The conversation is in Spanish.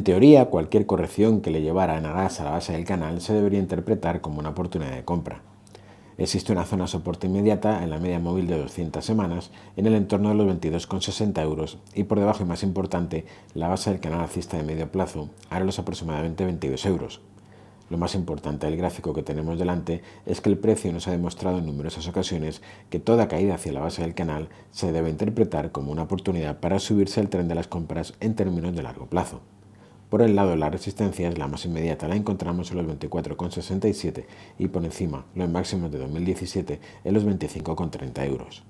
En teoría, cualquier corrección que le llevara a aras a la base del canal se debería interpretar como una oportunidad de compra. Existe una zona soporte inmediata en la media móvil de 200 semanas en el entorno de los 22,60 euros y por debajo y más importante, la base del canal alcista de medio plazo a los aproximadamente 22 euros. Lo más importante del gráfico que tenemos delante es que el precio nos ha demostrado en numerosas ocasiones que toda caída hacia la base del canal se debe interpretar como una oportunidad para subirse al tren de las compras en términos de largo plazo. Por el lado de resistencia es la más inmediata la encontramos en los 24,67 y por encima, los máximos de 2017, en los 25,30 euros.